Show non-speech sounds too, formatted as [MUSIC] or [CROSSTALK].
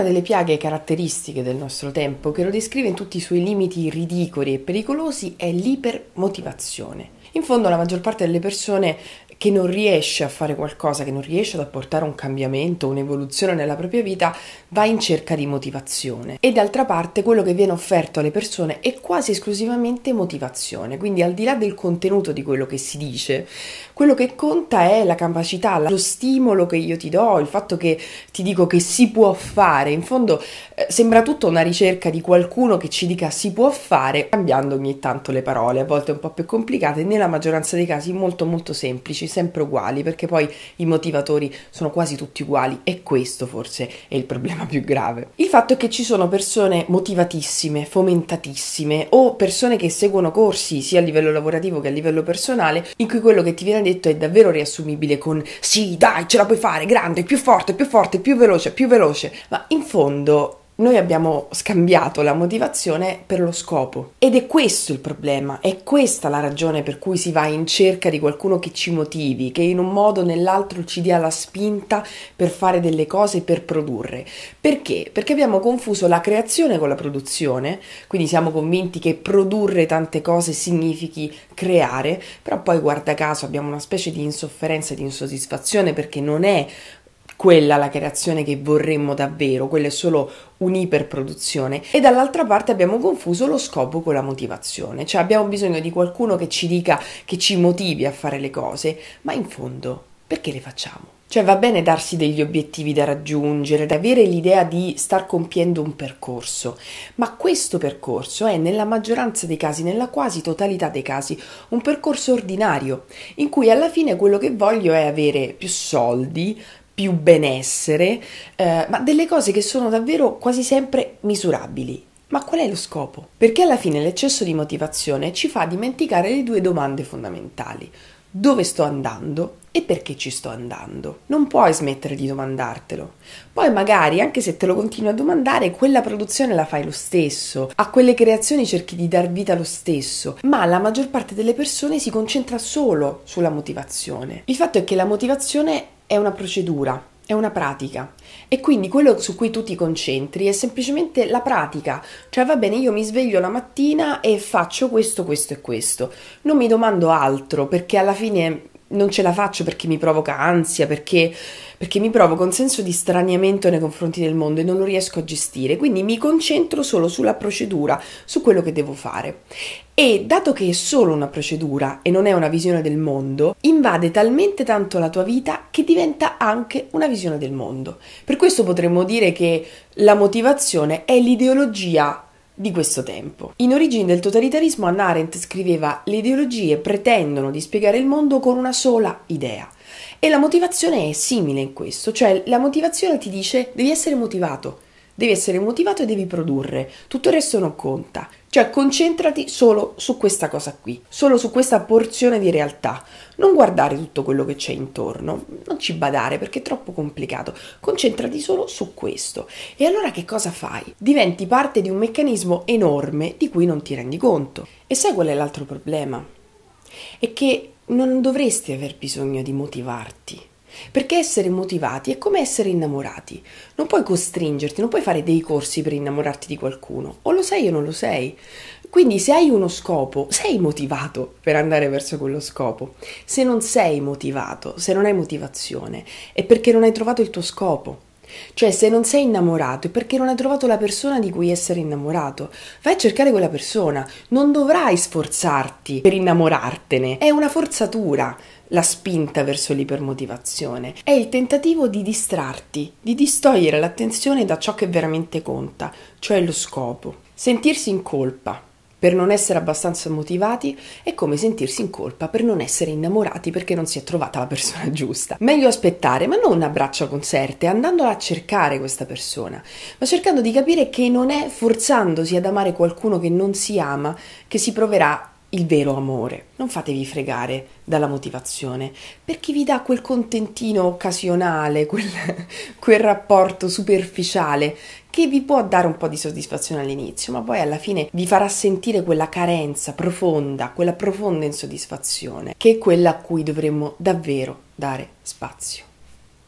una delle piaghe caratteristiche del nostro tempo, che lo descrive in tutti i suoi limiti ridicoli e pericolosi, è l'ipermotivazione. In fondo la maggior parte delle persone che non riesce a fare qualcosa, che non riesce ad apportare un cambiamento, un'evoluzione nella propria vita, va in cerca di motivazione. E d'altra parte quello che viene offerto alle persone è quasi esclusivamente motivazione, quindi al di là del contenuto di quello che si dice, quello che conta è la capacità, lo stimolo che io ti do, il fatto che ti dico che si può fare. In fondo eh, sembra tutto una ricerca di qualcuno che ci dica si può fare, cambiando ogni tanto le parole, a volte un po' più complicate, nella maggioranza dei casi molto molto semplici sempre uguali, perché poi i motivatori sono quasi tutti uguali e questo forse è il problema più grave. Il fatto è che ci sono persone motivatissime, fomentatissime o persone che seguono corsi sia a livello lavorativo che a livello personale in cui quello che ti viene detto è davvero riassumibile con sì, dai, ce la puoi fare, grande, più forte, più forte, più veloce, più veloce, ma in fondo noi abbiamo scambiato la motivazione per lo scopo. Ed è questo il problema, è questa la ragione per cui si va in cerca di qualcuno che ci motivi, che in un modo o nell'altro ci dia la spinta per fare delle cose, per produrre. Perché? Perché abbiamo confuso la creazione con la produzione, quindi siamo convinti che produrre tante cose significhi creare, però poi guarda caso abbiamo una specie di insofferenza e di insoddisfazione perché non è quella la creazione che vorremmo davvero, quella è solo un'iperproduzione e dall'altra parte abbiamo confuso lo scopo con la motivazione, cioè abbiamo bisogno di qualcuno che ci dica che ci motivi a fare le cose, ma in fondo perché le facciamo? Cioè va bene darsi degli obiettivi da raggiungere, da avere l'idea di star compiendo un percorso, ma questo percorso è nella maggioranza dei casi, nella quasi totalità dei casi, un percorso ordinario, in cui alla fine quello che voglio è avere più soldi, più benessere, eh, ma delle cose che sono davvero quasi sempre misurabili. Ma qual è lo scopo? Perché alla fine l'eccesso di motivazione ci fa dimenticare le due domande fondamentali dove sto andando e perché ci sto andando. Non puoi smettere di domandartelo. Poi magari, anche se te lo continui a domandare, quella produzione la fai lo stesso, a quelle creazioni cerchi di dar vita lo stesso, ma la maggior parte delle persone si concentra solo sulla motivazione. Il fatto è che la motivazione è una procedura, è una pratica e quindi quello su cui tu ti concentri è semplicemente la pratica, cioè va bene io mi sveglio la mattina e faccio questo, questo e questo, non mi domando altro perché alla fine non ce la faccio perché mi provoca ansia, perché, perché mi provoca un senso di straniamento nei confronti del mondo e non lo riesco a gestire. Quindi mi concentro solo sulla procedura, su quello che devo fare. E dato che è solo una procedura e non è una visione del mondo, invade talmente tanto la tua vita che diventa anche una visione del mondo. Per questo potremmo dire che la motivazione è l'ideologia di questo tempo. In origine del totalitarismo Anna Arendt scriveva le ideologie pretendono di spiegare il mondo con una sola idea. E la motivazione è simile in questo, cioè la motivazione ti dice devi essere motivato, devi essere motivato e devi produrre, tutto il resto non conta. Cioè concentrati solo su questa cosa qui, solo su questa porzione di realtà. Non guardare tutto quello che c'è intorno, non ci badare perché è troppo complicato. Concentrati solo su questo. E allora che cosa fai? Diventi parte di un meccanismo enorme di cui non ti rendi conto. E sai qual è l'altro problema? È che non dovresti aver bisogno di motivarti perché essere motivati è come essere innamorati. Non puoi costringerti, non puoi fare dei corsi per innamorarti di qualcuno. O lo sei o non lo sei. Quindi se hai uno scopo, sei motivato per andare verso quello scopo. Se non sei motivato, se non hai motivazione, è perché non hai trovato il tuo scopo. Cioè, se non sei innamorato è perché non hai trovato la persona di cui essere innamorato. Vai a cercare quella persona, non dovrai sforzarti per innamorartene. È una forzatura la spinta verso l'ipermotivazione, è il tentativo di distrarti, di distogliere l'attenzione da ciò che veramente conta, cioè lo scopo. Sentirsi in colpa per non essere abbastanza motivati è come sentirsi in colpa per non essere innamorati perché non si è trovata la persona [LAUGHS] giusta. Meglio aspettare, ma non a braccia concerte, andandola a cercare questa persona, ma cercando di capire che non è forzandosi ad amare qualcuno che non si ama che si proverà il vero amore. Non fatevi fregare dalla motivazione, perché vi dà quel contentino occasionale, quel, [LAUGHS] quel, rapporto superficiale che vi può dare un po' di soddisfazione all'inizio, ma poi alla fine vi farà sentire quella carenza profonda, quella profonda insoddisfazione, che è quella a cui dovremmo davvero dare spazio.